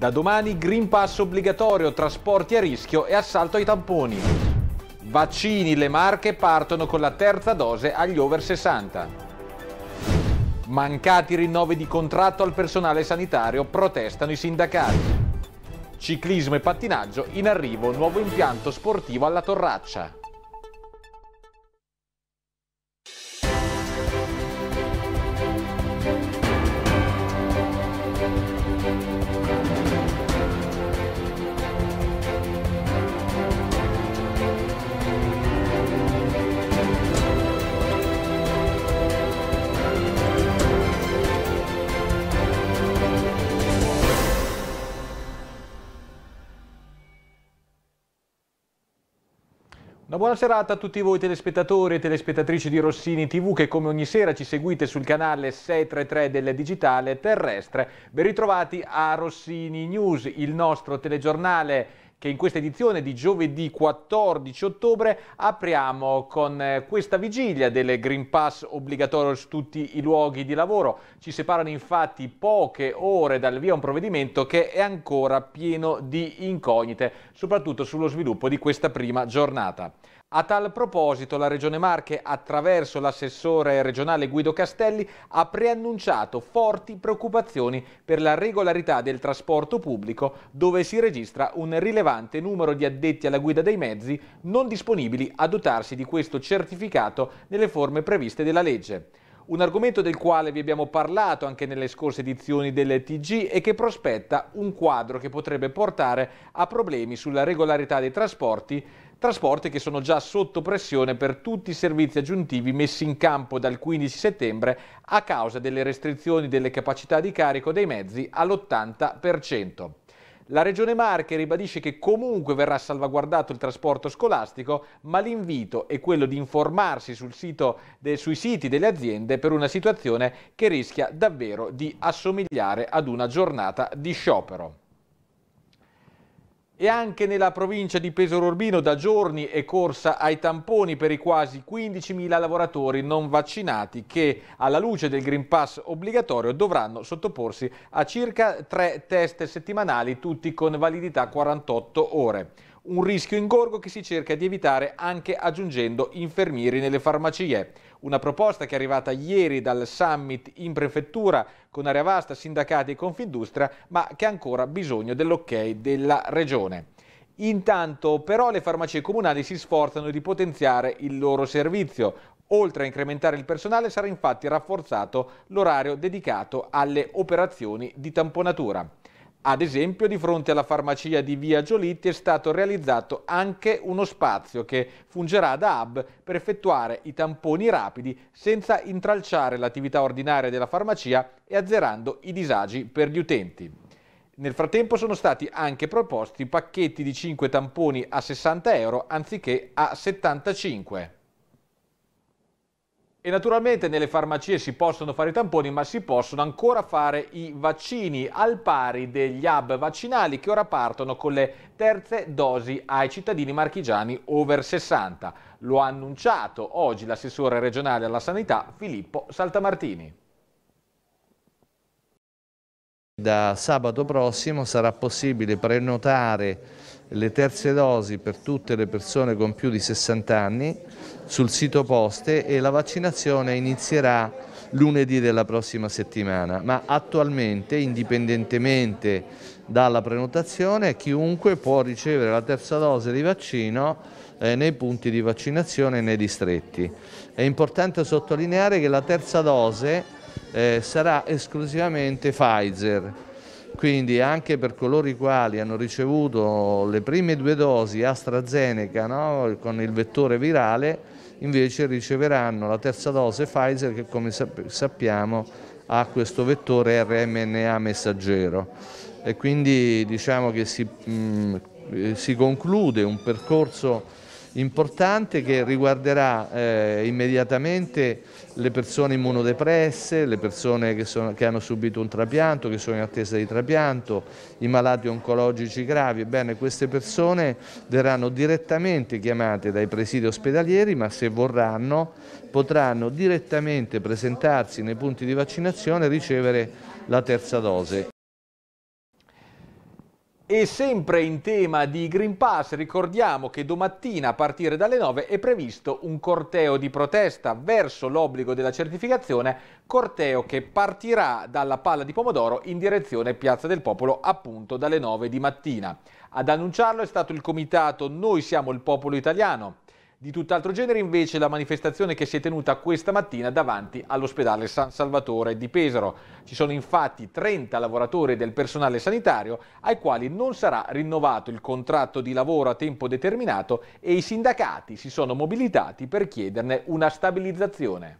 Da domani Green Pass obbligatorio, trasporti a rischio e assalto ai tamponi. Vaccini, le marche partono con la terza dose agli over 60. Mancati rinnovi di contratto al personale sanitario, protestano i sindacati. Ciclismo e pattinaggio, in arrivo nuovo impianto sportivo alla Torraccia. Una buona serata a tutti voi telespettatori e telespettatrici di Rossini TV che come ogni sera ci seguite sul canale 633 del digitale terrestre. Ben ritrovati a Rossini News, il nostro telegiornale che in questa edizione di giovedì 14 ottobre apriamo con eh, questa vigilia del Green Pass obbligatorio su tutti i luoghi di lavoro. Ci separano infatti poche ore dal via un provvedimento che è ancora pieno di incognite, soprattutto sullo sviluppo di questa prima giornata. A tal proposito la Regione Marche, attraverso l'assessore regionale Guido Castelli, ha preannunciato forti preoccupazioni per la regolarità del trasporto pubblico dove si registra un rilevante numero di addetti alla guida dei mezzi non disponibili a dotarsi di questo certificato nelle forme previste della legge un argomento del quale vi abbiamo parlato anche nelle scorse edizioni del TG e che prospetta un quadro che potrebbe portare a problemi sulla regolarità dei trasporti trasporti che sono già sotto pressione per tutti i servizi aggiuntivi messi in campo dal 15 settembre a causa delle restrizioni delle capacità di carico dei mezzi all'80%. La Regione Marche ribadisce che comunque verrà salvaguardato il trasporto scolastico, ma l'invito è quello di informarsi de, sui siti delle aziende per una situazione che rischia davvero di assomigliare ad una giornata di sciopero. E anche nella provincia di Pesaro Urbino da giorni è corsa ai tamponi per i quasi 15.000 lavoratori non vaccinati che alla luce del Green Pass obbligatorio dovranno sottoporsi a circa tre test settimanali tutti con validità 48 ore. Un rischio ingorgo che si cerca di evitare anche aggiungendo infermieri nelle farmacie. Una proposta che è arrivata ieri dal summit in prefettura con area vasta, sindacati e Confindustria, ma che ha ancora bisogno dell'ok della regione. Intanto però le farmacie comunali si sforzano di potenziare il loro servizio. Oltre a incrementare il personale sarà infatti rafforzato l'orario dedicato alle operazioni di tamponatura. Ad esempio, di fronte alla farmacia di Via Giolitti è stato realizzato anche uno spazio che fungerà da hub per effettuare i tamponi rapidi senza intralciare l'attività ordinaria della farmacia e azzerando i disagi per gli utenti. Nel frattempo sono stati anche proposti pacchetti di 5 tamponi a 60 euro anziché a 75. E naturalmente nelle farmacie si possono fare i tamponi, ma si possono ancora fare i vaccini al pari degli hub vaccinali che ora partono con le terze dosi ai cittadini marchigiani over 60. Lo ha annunciato oggi l'assessore regionale alla sanità Filippo Saltamartini. Da sabato prossimo sarà possibile prenotare le terze dosi per tutte le persone con più di 60 anni sul sito poste e la vaccinazione inizierà lunedì della prossima settimana, ma attualmente indipendentemente dalla prenotazione chiunque può ricevere la terza dose di vaccino eh, nei punti di vaccinazione nei distretti. È importante sottolineare che la terza dose eh, sarà esclusivamente Pfizer, quindi anche per coloro i quali hanno ricevuto le prime due dosi AstraZeneca no, con il vettore virale, invece riceveranno la terza dose Pfizer che come sappiamo ha questo vettore RMNA messaggero. E quindi diciamo che si, mh, si conclude un percorso importante che riguarderà eh, immediatamente le persone immunodepresse, le persone che, sono, che, hanno subito un trapianto, che sono in attesa di trapianto, i malati oncologici gravi. Ebbene, queste persone verranno direttamente chiamate dai presidi ospedalieri, ma se vorranno potranno direttamente presentarsi nei punti di vaccinazione e ricevere la terza dose. E sempre in tema di Green Pass ricordiamo che domattina a partire dalle 9 è previsto un corteo di protesta verso l'obbligo della certificazione, corteo che partirà dalla Palla di Pomodoro in direzione Piazza del Popolo appunto dalle 9 di mattina. Ad annunciarlo è stato il comitato Noi siamo il popolo italiano di tutt'altro genere invece la manifestazione che si è tenuta questa mattina davanti all'ospedale San Salvatore di Pesaro. Ci sono infatti 30 lavoratori del personale sanitario ai quali non sarà rinnovato il contratto di lavoro a tempo determinato e i sindacati si sono mobilitati per chiederne una stabilizzazione.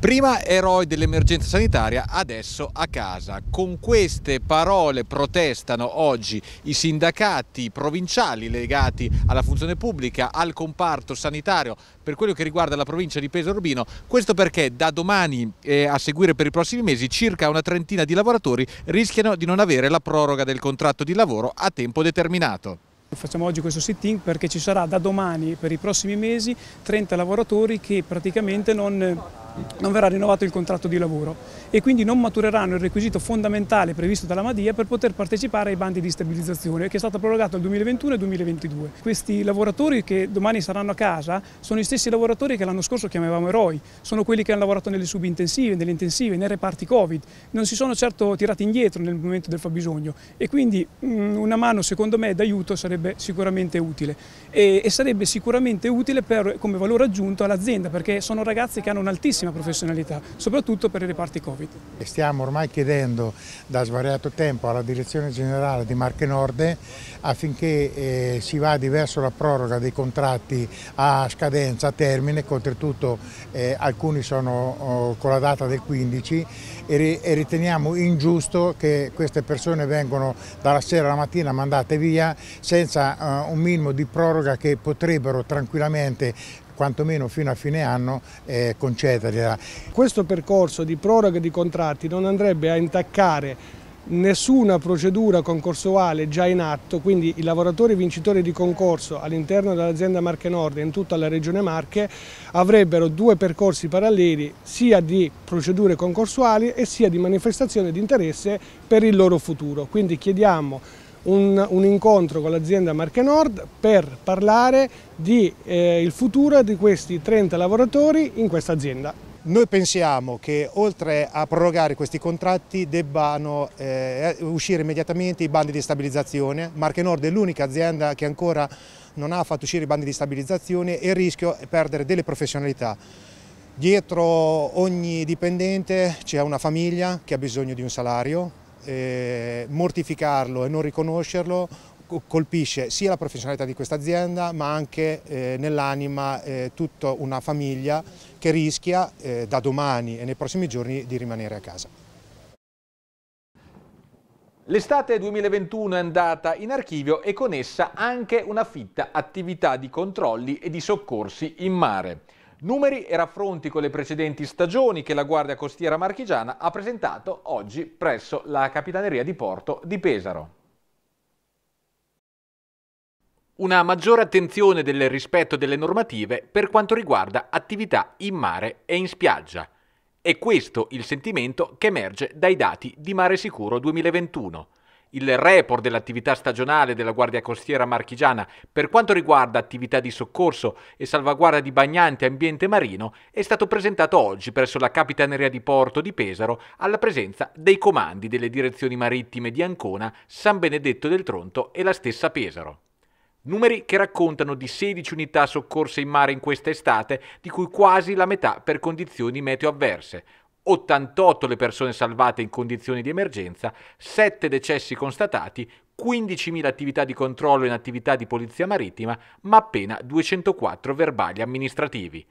Prima eroi dell'emergenza sanitaria, adesso a casa. Con queste parole protestano oggi i sindacati provinciali legati alla funzione pubblica, al comparto sanitario per quello che riguarda la provincia di Pesaro Urbino. Questo perché da domani eh, a seguire per i prossimi mesi circa una trentina di lavoratori rischiano di non avere la proroga del contratto di lavoro a tempo determinato. Facciamo oggi questo sit-in perché ci sarà da domani per i prossimi mesi 30 lavoratori che praticamente non non verrà rinnovato il contratto di lavoro e quindi non matureranno il requisito fondamentale previsto dalla Madia per poter partecipare ai bandi di stabilizzazione che è stato prorogato al 2021 e 2022. Questi lavoratori che domani saranno a casa sono gli stessi lavoratori che l'anno scorso chiamavamo eroi, sono quelli che hanno lavorato nelle subintensive, nelle intensive, nei reparti Covid, non si sono certo tirati indietro nel momento del fabbisogno e quindi mm, una mano secondo me d'aiuto sarebbe sicuramente utile e, e sarebbe sicuramente utile per, come valore aggiunto all'azienda perché sono ragazzi che hanno un'altissima altissima professionalità, soprattutto per i reparti Covid. Stiamo ormai chiedendo da svariato tempo alla Direzione Generale di Marche Norde affinché eh, si vada verso la proroga dei contratti a scadenza, a termine, oltretutto eh, alcuni sono oh, con la data del 15 e, e riteniamo ingiusto che queste persone vengano dalla sera alla mattina mandate via senza eh, un minimo di proroga che potrebbero tranquillamente quantomeno fino a fine anno eh, concedergliela. Questo percorso di proroga di contratti non andrebbe a intaccare nessuna procedura concorsuale già in atto, quindi i lavoratori vincitori di concorso all'interno dell'azienda Marche Nord e in tutta la regione Marche avrebbero due percorsi paralleli sia di procedure concorsuali e sia di manifestazione di interesse per il loro futuro. Quindi chiediamo un, un incontro con l'azienda Marche Nord per parlare del eh, futuro di questi 30 lavoratori in questa azienda. Noi pensiamo che oltre a prorogare questi contratti debbano eh, uscire immediatamente i bandi di stabilizzazione. Marche Nord è l'unica azienda che ancora non ha fatto uscire i bandi di stabilizzazione e il rischio è perdere delle professionalità. Dietro ogni dipendente c'è una famiglia che ha bisogno di un salario, eh, mortificarlo e non riconoscerlo colpisce sia la professionalità di questa azienda ma anche eh, nell'anima eh, tutta una famiglia che rischia eh, da domani e nei prossimi giorni di rimanere a casa. L'estate 2021 è andata in archivio e con essa anche una fitta attività di controlli e di soccorsi in mare. Numeri e raffronti con le precedenti stagioni che la Guardia Costiera Marchigiana ha presentato oggi presso la Capitaneria di Porto di Pesaro. Una maggiore attenzione del rispetto delle normative per quanto riguarda attività in mare e in spiaggia. È questo il sentimento che emerge dai dati di Mare Sicuro 2021 il report dell'attività stagionale della Guardia Costiera marchigiana per quanto riguarda attività di soccorso e salvaguardia di bagnanti e ambiente marino è stato presentato oggi presso la Capitaneria di Porto di Pesaro alla presenza dei comandi delle direzioni marittime di Ancona, San Benedetto del Tronto e la stessa Pesaro. Numeri che raccontano di 16 unità soccorse in mare in questa estate, di cui quasi la metà per condizioni meteo avverse, 88 le persone salvate in condizioni di emergenza, 7 decessi constatati, 15.000 attività di controllo in attività di polizia marittima, ma appena 204 verbali amministrativi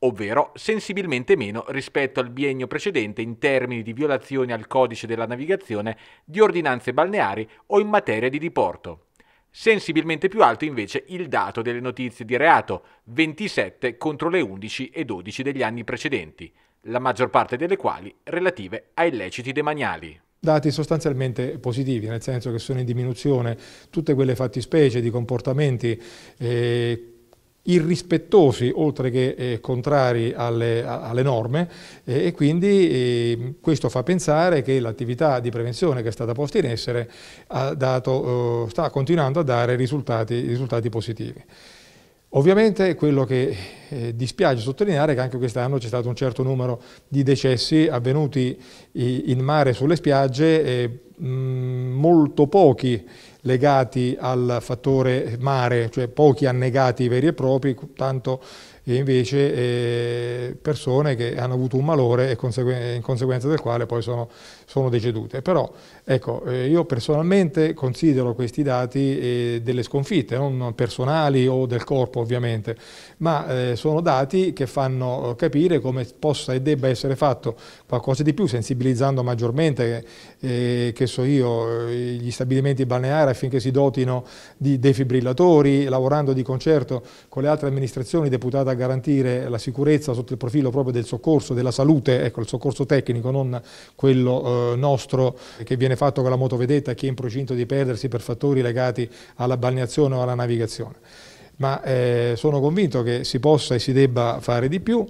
ovvero sensibilmente meno rispetto al biennio precedente in termini di violazioni al codice della navigazione, di ordinanze balneari o in materia di diporto. Sensibilmente più alto invece il dato delle notizie di reato, 27 contro le 11 e 12 degli anni precedenti la maggior parte delle quali relative a illeciti demaniali dati sostanzialmente positivi, nel senso che sono in diminuzione tutte quelle fattispecie di comportamenti eh, irrispettosi oltre che eh, contrari alle, alle norme eh, e quindi eh, questo fa pensare che l'attività di prevenzione che è stata posta in essere dato, eh, sta continuando a dare risultati, risultati positivi. Ovviamente quello che eh, dispiace sottolineare è che anche quest'anno c'è stato un certo numero di decessi avvenuti in mare sulle spiagge, eh, molto pochi legati al fattore mare, cioè pochi annegati veri e propri, tanto invece eh, persone che hanno avuto un malore e consegu in conseguenza del quale poi sono sono decedute. Però ecco, eh, io personalmente considero questi dati eh, delle sconfitte, non personali o del corpo ovviamente, ma eh, sono dati che fanno capire come possa e debba essere fatto qualcosa di più, sensibilizzando maggiormente, che so io, gli stabilimenti balneari affinché si dotino di defibrillatori, lavorando di concerto con le altre amministrazioni deputate a garantire la sicurezza sotto il profilo proprio del soccorso, della salute, ecco il soccorso tecnico, non quello nostro che viene fatto con la motovedetta chi è in procinto di perdersi per fattori legati alla balneazione o alla navigazione. Ma eh, sono convinto che si possa e si debba fare di più.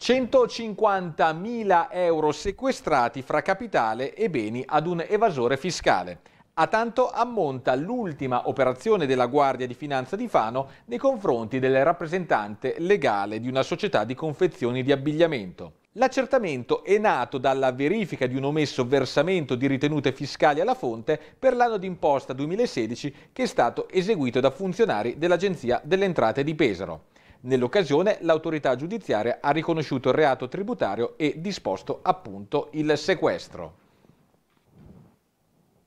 150.000 euro sequestrati fra capitale e beni ad un evasore fiscale. A tanto ammonta l'ultima operazione della Guardia di Finanza di Fano nei confronti del rappresentante legale di una società di confezioni di abbigliamento. L'accertamento è nato dalla verifica di un omesso versamento di ritenute fiscali alla fonte per l'anno d'imposta 2016 che è stato eseguito da funzionari dell'Agenzia delle Entrate di Pesaro. Nell'occasione l'autorità giudiziaria ha riconosciuto il reato tributario e disposto appunto il sequestro.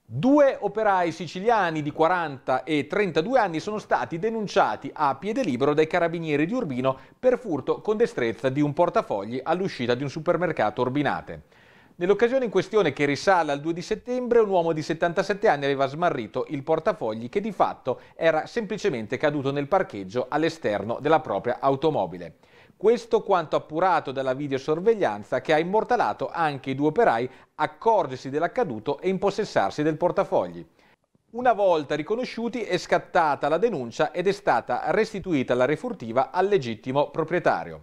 Due operai siciliani di 40 e 32 anni sono stati denunciati a piede libero dai carabinieri di Urbino per furto con destrezza di un portafogli all'uscita di un supermercato Urbinate. Nell'occasione in questione che risale al 2 di settembre, un uomo di 77 anni aveva smarrito il portafogli che di fatto era semplicemente caduto nel parcheggio all'esterno della propria automobile. Questo quanto appurato dalla videosorveglianza che ha immortalato anche i due operai accorgersi dell'accaduto e impossessarsi del portafogli. Una volta riconosciuti è scattata la denuncia ed è stata restituita la refurtiva al legittimo proprietario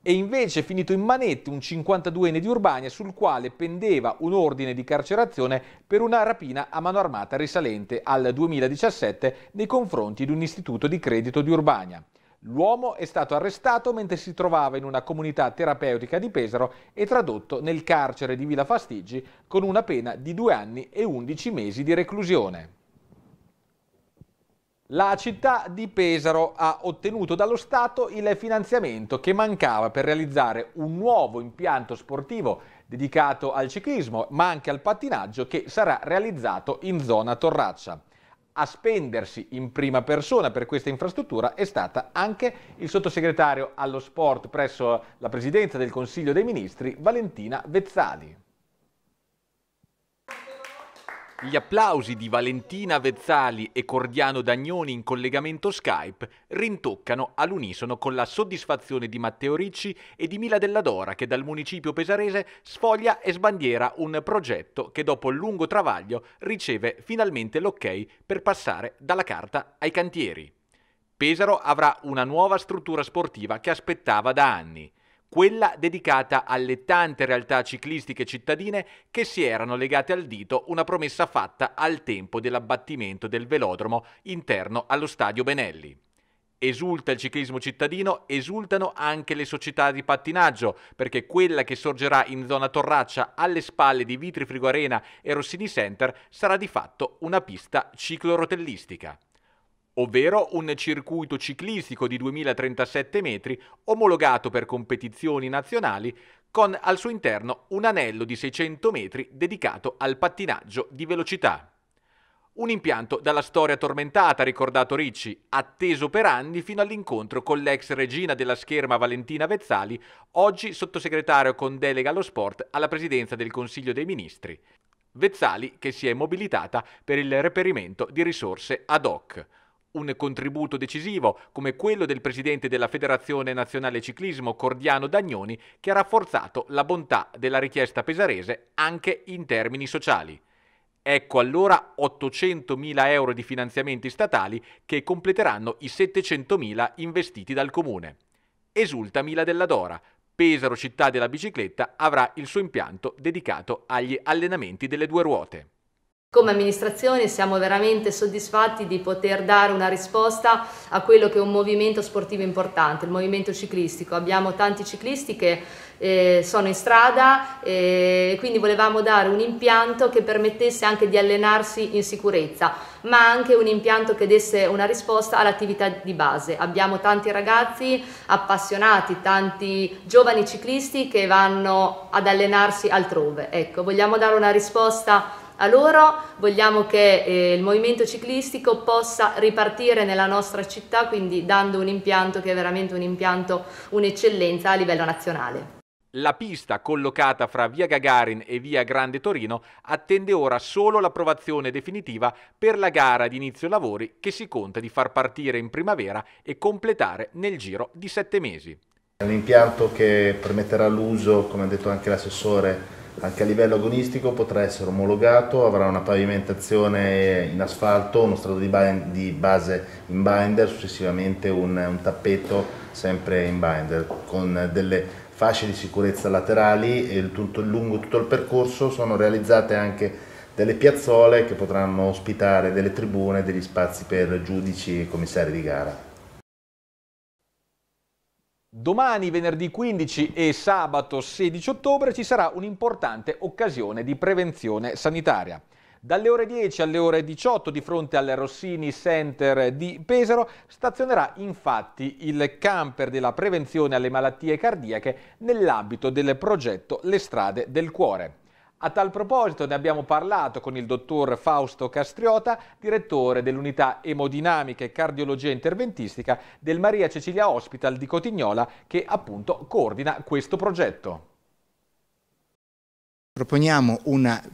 e invece è finito in manette un 52enne di Urbania sul quale pendeva un ordine di carcerazione per una rapina a mano armata risalente al 2017 nei confronti di un istituto di credito di Urbania. L'uomo è stato arrestato mentre si trovava in una comunità terapeutica di Pesaro e tradotto nel carcere di Villa Fastigi con una pena di due anni e undici mesi di reclusione. La città di Pesaro ha ottenuto dallo Stato il finanziamento che mancava per realizzare un nuovo impianto sportivo dedicato al ciclismo, ma anche al pattinaggio che sarà realizzato in zona Torraccia a spendersi in prima persona per questa infrastruttura è stata anche il sottosegretario allo sport presso la Presidenza del Consiglio dei Ministri Valentina Vezzali. Gli applausi di Valentina Vezzali e Cordiano Dagnoni in collegamento Skype rintoccano all'unisono con la soddisfazione di Matteo Ricci e di Mila Della Dora che dal municipio pesarese sfoglia e sbandiera un progetto che dopo lungo travaglio riceve finalmente l'ok per passare dalla carta ai cantieri. Pesaro avrà una nuova struttura sportiva che aspettava da anni quella dedicata alle tante realtà ciclistiche cittadine che si erano legate al dito una promessa fatta al tempo dell'abbattimento del velodromo interno allo stadio Benelli. Esulta il ciclismo cittadino, esultano anche le società di pattinaggio, perché quella che sorgerà in zona Torraccia alle spalle di Vitri Frigo Arena e Rossini Center sarà di fatto una pista ciclorotellistica ovvero un circuito ciclistico di 2037 metri omologato per competizioni nazionali con al suo interno un anello di 600 metri dedicato al pattinaggio di velocità. Un impianto dalla storia tormentata, ricordato Ricci, atteso per anni fino all'incontro con l'ex regina della scherma Valentina Vezzali, oggi sottosegretario con delega allo sport alla presidenza del Consiglio dei Ministri. Vezzali che si è mobilitata per il reperimento di risorse ad hoc un contributo decisivo come quello del presidente della Federazione Nazionale Ciclismo Cordiano Dagnoni che ha rafforzato la bontà della richiesta pesarese anche in termini sociali. Ecco allora 800.000 euro di finanziamenti statali che completeranno i 700.000 investiti dal comune. Esulta Mila della Dora, Pesaro città della bicicletta avrà il suo impianto dedicato agli allenamenti delle due ruote. Come amministrazione siamo veramente soddisfatti di poter dare una risposta a quello che è un movimento sportivo importante, il movimento ciclistico. Abbiamo tanti ciclisti che eh, sono in strada eh, e eh, quindi volevamo dare un impianto che permettesse anche di allenarsi in sicurezza, ma anche un impianto che desse una risposta all'attività di base. Abbiamo tanti ragazzi appassionati, tanti giovani ciclisti che vanno ad allenarsi altrove. Ecco, vogliamo dare una risposta a loro vogliamo che eh, il movimento ciclistico possa ripartire nella nostra città, quindi dando un impianto che è veramente un impianto, un'eccellenza a livello nazionale. La pista collocata fra via Gagarin e via Grande Torino attende ora solo l'approvazione definitiva per la gara di inizio lavori che si conta di far partire in primavera e completare nel giro di sette mesi. È un impianto che permetterà l'uso, come ha detto anche l'assessore, anche a livello agonistico potrà essere omologato, avrà una pavimentazione in asfalto, uno strato di, bind, di base in binder, successivamente un, un, tappeto sempre in binder con delle fasce di sicurezza laterali e tutto, lungo tutto il percorso sono realizzate anche delle piazzole che potranno ospitare delle tribune, degli spazi per giudici e commissari di gara. Domani, venerdì 15 e sabato 16 ottobre, ci sarà un'importante occasione di prevenzione sanitaria. Dalle ore 10 alle ore 18 di fronte al Rossini Center di Pesaro stazionerà infatti il camper della prevenzione alle malattie cardiache nell'ambito del progetto Le strade del cuore. A tal proposito ne abbiamo parlato con il dottor Fausto Castriota, direttore dell'unità emodinamica e cardiologia interventistica del Maria Cecilia Hospital di Cotignola che appunto coordina questo progetto. Proponiamo una,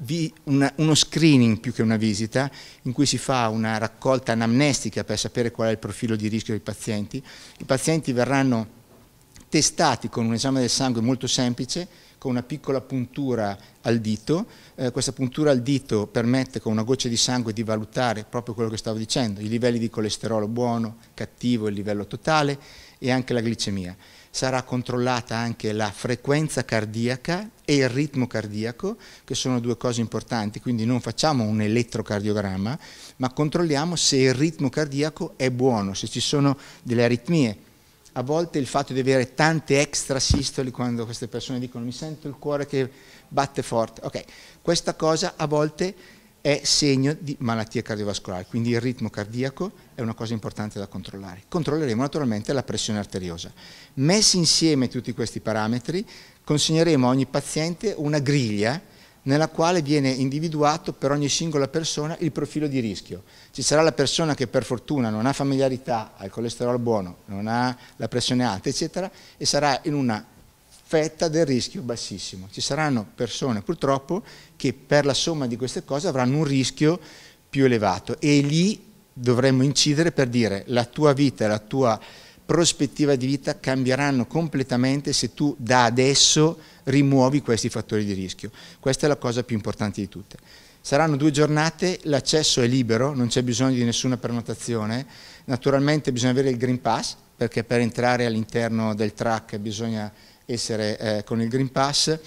una, uno screening più che una visita in cui si fa una raccolta anamnestica per sapere qual è il profilo di rischio dei pazienti. I pazienti verranno testati con un esame del sangue molto semplice con una piccola puntura al dito, eh, questa puntura al dito permette con una goccia di sangue di valutare proprio quello che stavo dicendo, i livelli di colesterolo buono, cattivo, il livello totale e anche la glicemia. Sarà controllata anche la frequenza cardiaca e il ritmo cardiaco, che sono due cose importanti, quindi non facciamo un elettrocardiogramma, ma controlliamo se il ritmo cardiaco è buono, se ci sono delle aritmie a volte il fatto di avere tante extra sistoli quando queste persone dicono mi sento il cuore che batte forte. Ok, questa cosa a volte è segno di malattia cardiovascolare, quindi il ritmo cardiaco è una cosa importante da controllare. Controlleremo naturalmente la pressione arteriosa. Messi insieme tutti questi parametri, consegneremo a ogni paziente una griglia nella quale viene individuato per ogni singola persona il profilo di rischio. Ci sarà la persona che per fortuna non ha familiarità, ha il colesterolo buono, non ha la pressione alta, eccetera, e sarà in una fetta del rischio bassissimo. Ci saranno persone purtroppo che per la somma di queste cose avranno un rischio più elevato e lì dovremmo incidere per dire la tua vita, la tua prospettiva di vita cambieranno completamente se tu da adesso rimuovi questi fattori di rischio. Questa è la cosa più importante di tutte. Saranno due giornate, l'accesso è libero, non c'è bisogno di nessuna prenotazione, naturalmente bisogna avere il Green Pass, perché per entrare all'interno del track bisogna essere eh, con il Green Pass,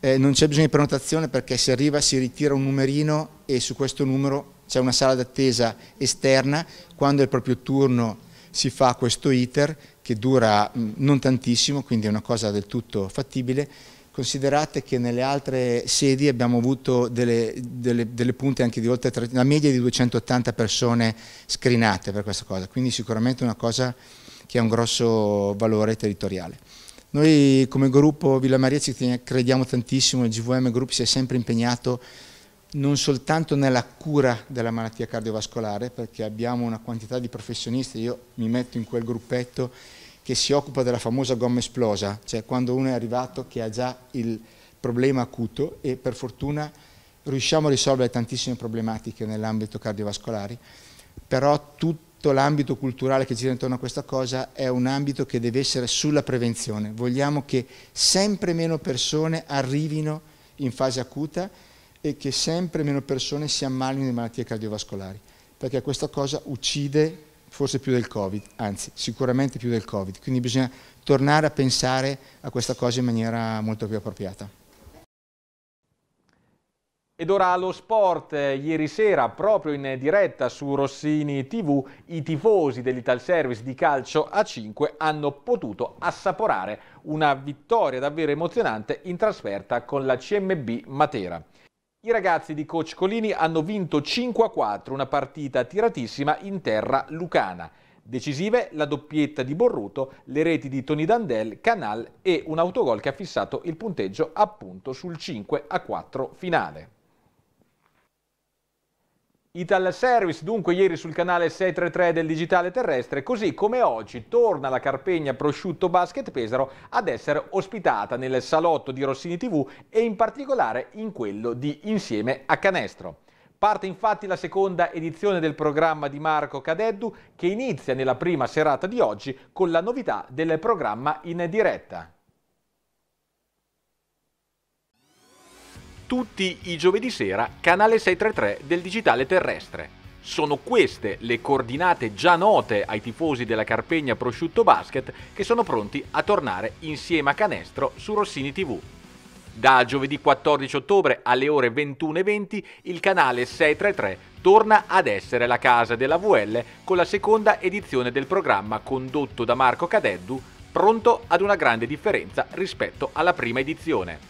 eh, non c'è bisogno di prenotazione perché se arriva si ritira un numerino e su questo numero c'è una sala d'attesa esterna, quando è il proprio turno si fa questo iter che dura mm, non tantissimo, quindi è una cosa del tutto fattibile. Considerate che nelle altre sedi abbiamo avuto delle, delle, delle punte anche di oltre, tre, la media di 280 persone screenate per questa cosa, quindi sicuramente una cosa che ha un grosso valore territoriale. Noi come gruppo Villa Maria ci crediamo tantissimo, il GVM Group si è sempre impegnato non soltanto nella cura della malattia cardiovascolare, perché abbiamo una quantità di professionisti, io mi metto in quel gruppetto che si occupa della famosa gomma esplosa, cioè quando uno è arrivato che ha già il problema acuto e per fortuna riusciamo a risolvere tantissime problematiche nell'ambito cardiovascolare, però tutto l'ambito culturale che gira intorno a questa cosa è un ambito che deve essere sulla prevenzione. Vogliamo che sempre meno persone arrivino in fase acuta e che sempre meno persone si ammalino di malattie cardiovascolari, perché questa cosa uccide forse più del Covid, anzi sicuramente più del Covid, quindi bisogna tornare a pensare a questa cosa in maniera molto più appropriata. Ed ora allo sport. Ieri sera, proprio in diretta su Rossini TV, i tifosi dell'Ital Service di calcio a 5 hanno potuto assaporare una vittoria davvero emozionante in trasferta con la CMB Matera. I ragazzi di Coach Colini hanno vinto 5-4 a una partita tiratissima in terra lucana. Decisive la doppietta di Borruto, le reti di Tony Dandel, Canal e un autogol che ha fissato il punteggio appunto sul 5-4 a finale. Ital Service dunque ieri sul canale 633 del Digitale Terrestre, così come oggi torna la Carpegna Prosciutto Basket Pesaro ad essere ospitata nel salotto di Rossini TV e in particolare in quello di Insieme a Canestro. Parte infatti la seconda edizione del programma di Marco Cadeddu che inizia nella prima serata di oggi con la novità del programma in diretta. tutti i giovedì sera, canale 633 del digitale terrestre. Sono queste le coordinate già note ai tifosi della Carpegna Prosciutto Basket che sono pronti a tornare insieme a Canestro su Rossini TV. Da giovedì 14 ottobre alle ore 21.20 il canale 633 torna ad essere la casa della VL con la seconda edizione del programma condotto da Marco Cadeddu, pronto ad una grande differenza rispetto alla prima edizione.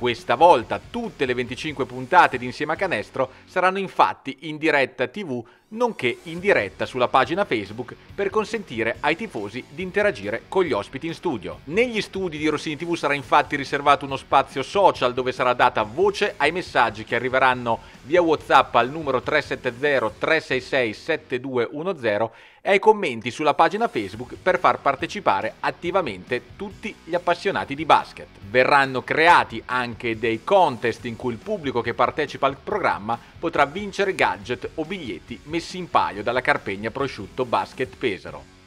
Questa volta tutte le 25 puntate di Insieme a Canestro saranno infatti in diretta TV nonché in diretta sulla pagina Facebook per consentire ai tifosi di interagire con gli ospiti in studio. Negli studi di Rossini TV sarà infatti riservato uno spazio social dove sarà data voce ai messaggi che arriveranno via WhatsApp al numero 370 366 7210 e ai commenti sulla pagina Facebook per far partecipare attivamente tutti gli appassionati di basket. Verranno creati anche dei contest in cui il pubblico che partecipa al programma potrà vincere gadget o biglietti messi in paio dalla Carpegna Prosciutto Basket Pesaro.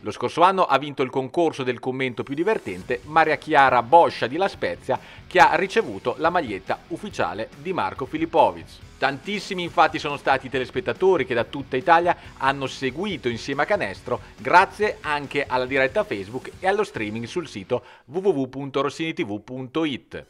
Lo scorso anno ha vinto il concorso del commento più divertente Maria Chiara Boscia di La Spezia che ha ricevuto la maglietta ufficiale di Marco Filipovic. Tantissimi infatti sono stati i telespettatori che da tutta Italia hanno seguito insieme a Canestro grazie anche alla diretta Facebook e allo streaming sul sito www.rossinitv.it.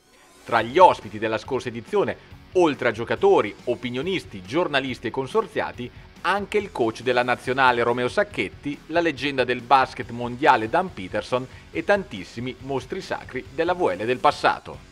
Tra gli ospiti della scorsa edizione oltre a giocatori, opinionisti, giornalisti e consorziati, anche il coach della nazionale Romeo Sacchetti, la leggenda del basket mondiale Dan Peterson e tantissimi mostri sacri della VL del passato.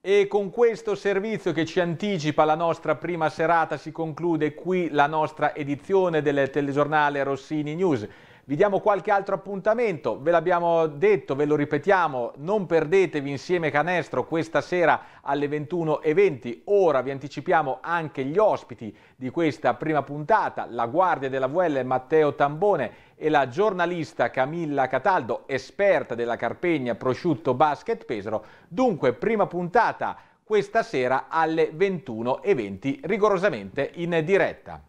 E con questo servizio che ci anticipa la nostra prima serata si conclude qui la nostra edizione del telegiornale Rossini News. Vi diamo qualche altro appuntamento, ve l'abbiamo detto, ve lo ripetiamo, non perdetevi insieme Canestro questa sera alle 21.20. Ora vi anticipiamo anche gli ospiti di questa prima puntata, la guardia della VL Matteo Tambone e la giornalista Camilla Cataldo, esperta della Carpegna Prosciutto Basket Pesaro. Dunque, prima puntata questa sera alle 21.20, rigorosamente in diretta.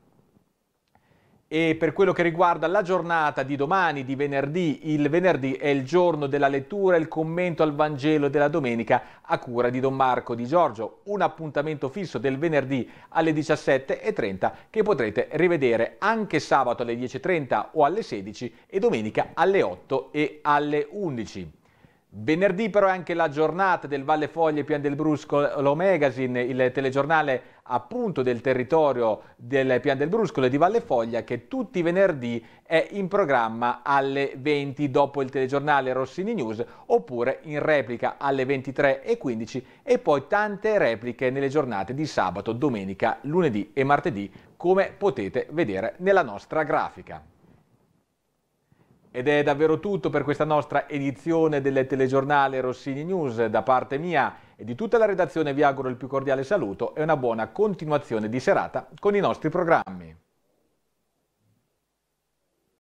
E per quello che riguarda la giornata di domani, di venerdì, il venerdì è il giorno della lettura e il commento al Vangelo della domenica a cura di Don Marco Di Giorgio, un appuntamento fisso del venerdì alle 17.30 che potrete rivedere anche sabato alle 10.30 o alle 16 e domenica alle 8 e alle 11. Venerdì però è anche la giornata del Valle Foglie Pian del Bruscolo Magazine, il telegiornale appunto del territorio del Pian del Bruscolo e di Valle Foglia che tutti i venerdì è in programma alle 20 dopo il telegiornale Rossini News oppure in replica alle 23.15 e poi tante repliche nelle giornate di sabato, domenica, lunedì e martedì come potete vedere nella nostra grafica. Ed è davvero tutto per questa nostra edizione del telegiornale Rossini News. Da parte mia e di tutta la redazione vi auguro il più cordiale saluto e una buona continuazione di serata con i nostri programmi.